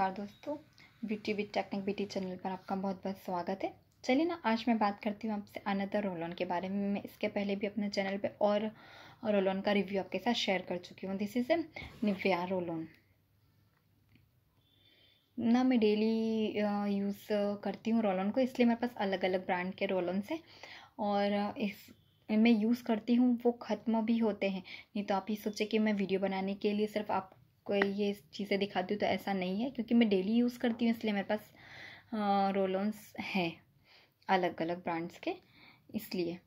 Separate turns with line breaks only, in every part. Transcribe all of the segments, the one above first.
नमस्कार दोस्तों beauty with technique beauty channel पर आपका बहुत बहुत स्वागत है चलिए ना आज मैं बात करती हूँ आपसे अनदर रोल ऑन के बारे में मैं इसके पहले भी अपने चैनल पे और रोल ऑन का रिव्यू आपके साथ शेयर कर चुकी हूँ this is a Nivea roll on ना मैं डेली यूज़ करती हूँ रोल ऑन को इसलिए मेरे पास अलग अलग ब्रांड के रोल ऑन से और इस मैं यूज़ करती हूँ वो ख़त्म भी होते हैं नहीं तो आप ये सोचे कि मैं वीडियो बनाने के लिए सिर्फ आप कोई ये चीज़ें दिखाती हूँ तो ऐसा नहीं है क्योंकि मैं डेली यूज़ करती हूँ इसलिए मेरे पास रोल हैं अलग अलग ब्रांड्स के इसलिए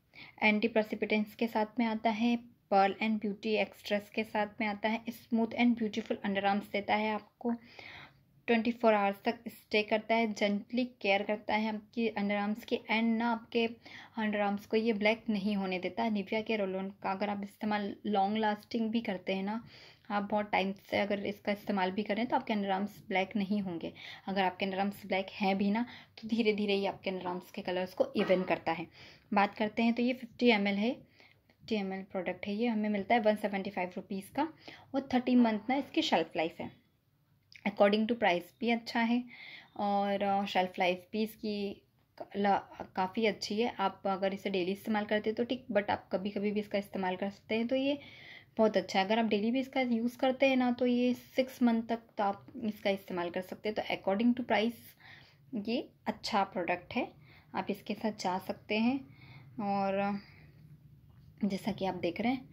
एंटी प्रसिपिटेंस के साथ में आता है पर्ल एंड ब्यूटी एक्सट्रेस के साथ में आता है smooth and beautiful under arms देता है आपको ट्वेंटी फोर आवर्स तक स्टे करता है जेंटली केयर करता है आपकी अंडर आर्म्स की एंड ना आपके अंडर आर्म्स को ये ब्लैक नहीं होने देता है निविया के रोलोन का अगर आप इस्तेमाल लॉन्ग लास्टिंग भी करते हैं ना आप बहुत टाइम से अगर इसका इस्तेमाल भी करें तो आपके अंडर आर्म्स ब्लैक नहीं होंगे अगर आपके अंडर आर्म्स ब्लैक हैं भी ना तो धीरे धीरे ये आपके अंडर आर्म्स के कलर्स को इवन करता है बात करते हैं तो ये फिफ्टी एम है फिफ्टी एम प्रोडक्ट है ये हमें मिलता है वन सेवेंटी फाइव रुपीज़ का और थर्टी मंथ ना इसकी शेल्फ लाइफ है अकॉर्डिंग टू प्राइस भी अच्छा है और शेल्फ़ लाइफ भी इसकी काफ़ी अच्छी है आप अगर इसे डेली इस्तेमाल करते हैं तो ठीक बट आप कभी कभी भी इसका इस्तेमाल कर सकते हैं तो ये बहुत अच्छा है अगर आप डेली भी इसका यूज़ करते हैं ना तो ये सिक्स मंथ तक तो आप इसका इस्तेमाल कर सकते हैं तो अकॉर्डिंग टू प्राइस ये अच्छा प्रोडक्ट है आप इसके साथ जा सकते हैं और जैसा कि आप देख रहे हैं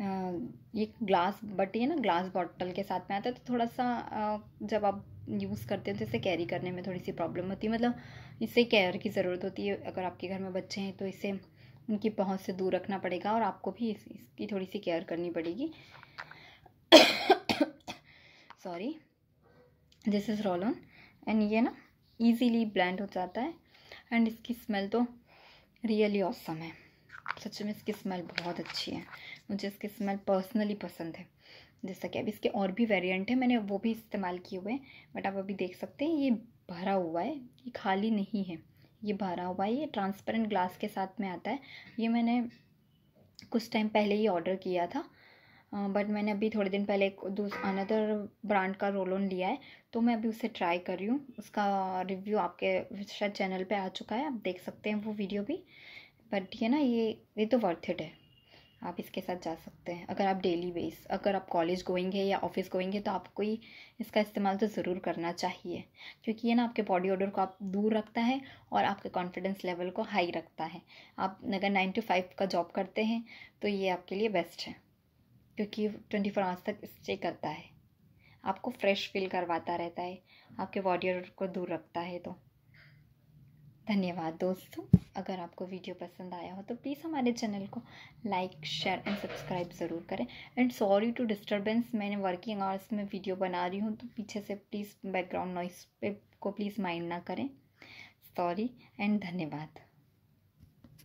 ये ग्लास बट ये ना ग्लास बॉटल के साथ में आता है तो थोड़ा सा जब आप यूज़ करते हो तो इसे कैरी करने में थोड़ी सी प्रॉब्लम होती है मतलब इससे केयर की ज़रूरत होती है अगर आपके घर में बच्चे हैं तो इसे उनकी पहुँच से दूर रखना पड़ेगा और आपको भी इसकी थोड़ी सी केयर करनी पड़ेगी sorry this is roll on and ये ना ईजीली ब्लेंड हो जाता है एंड इसकी स्मेल तो रियली ऑसम awesome है सच में इसकी स्मेल बहुत अच्छी है मुझे इसकी स्मेल पर्सनली पसंद है जैसा कि अब इसके और भी वेरिएंट है मैंने वो भी इस्तेमाल किए हुए हैं बट आप अभी देख सकते हैं ये भरा हुआ है ये खाली नहीं है ये भरा हुआ है ये ट्रांसपेरेंट ग्लास के साथ में आता है ये मैंने कुछ टाइम पहले ही ऑर्डर किया था बट मैंने अभी थोड़े दिन पहले एक अनदर ब्रांड का रोल ऑन लिया है तो मैं अभी उसे ट्राई कर रही हूँ उसका रिव्यू आपके शायद चैनल पे आ चुका है आप देख सकते हैं वो वीडियो भी बट ये ना ये ये तो वर्थ इट है आप इसके साथ जा सकते हैं अगर आप डेली बेस अगर आप कॉलेज गोइंग है या ऑफिस गोइंग है तो आपको ही इसका इस्तेमाल तो ज़रूर करना चाहिए क्योंकि ये ना आपके बॉडी ऑर्डर को आप दूर रखता है और आपके कॉन्फिडेंस लेवल को हाई रखता है आप अगर नाइन टू फाइव का जॉब करते हैं तो ये आपके लिए बेस्ट है क्योंकि ट्वेंटी फोर आवर्स तक स्टे करता है आपको फ्रेश फील करवाता रहता है आपके बॉडी ऑर्डर को दूर रखता है तो धन्यवाद दोस्तों अगर आपको वीडियो पसंद आया हो तो प्लीज़ हमारे चैनल को लाइक शेयर एंड सब्सक्राइब ज़रूर करें एंड सॉरी टू डिस्टर्बेंस मैंने वर्किंग आवर्स में वीडियो बना रही हूँ तो पीछे से प्लीज़ बैकग्राउंड नॉइस पे को प्लीज़ माइंड ना करें सॉरी एंड धन्यवाद